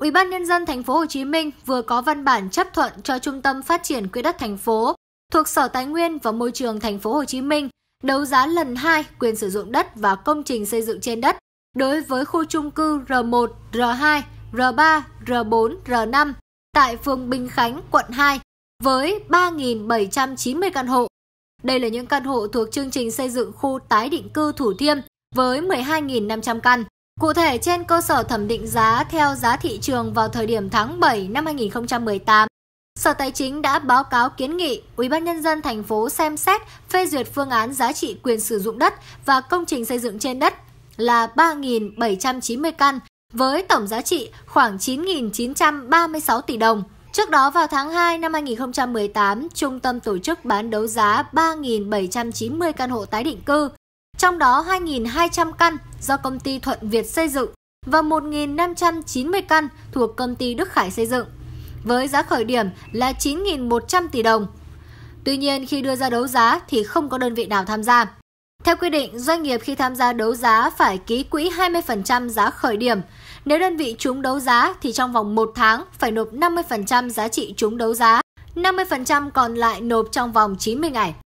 Ủy ban nhân dân thành phố Hồ Chí Minh vừa có văn bản chấp thuận cho Trung tâm Phát triển Quỹ đất thành phố thuộc Sở Tài nguyên và Môi trường thành phố Hồ Chí Minh đấu giá lần 2 quyền sử dụng đất và công trình xây dựng trên đất đối với khu trung cư R1, R2, R3, R4, R5 tại phường Bình Khánh, quận 2 với 3.790 căn hộ. Đây là những căn hộ thuộc chương trình xây dựng khu tái định cư Thủ Thiêm với 12.500 căn. Cụ thể, trên cơ sở thẩm định giá theo giá thị trường vào thời điểm tháng 7 năm 2018, Sở Tài chính đã báo cáo kiến nghị UBND thành phố xem xét phê duyệt phương án giá trị quyền sử dụng đất và công trình xây dựng trên đất là 3.790 căn với tổng giá trị khoảng 9.936 tỷ đồng. Trước đó vào tháng 2 năm 2018, Trung tâm tổ chức bán đấu giá 3.790 căn hộ tái định cư trong đó 2.200 căn do công ty Thuận Việt xây dựng và 1.590 căn thuộc công ty Đức Khải xây dựng, với giá khởi điểm là 9.100 tỷ đồng. Tuy nhiên, khi đưa ra đấu giá thì không có đơn vị nào tham gia. Theo quy định, doanh nghiệp khi tham gia đấu giá phải ký quỹ 20% giá khởi điểm. Nếu đơn vị trúng đấu giá thì trong vòng 1 tháng phải nộp 50% giá trị trúng đấu giá, 50% còn lại nộp trong vòng 90 ngày.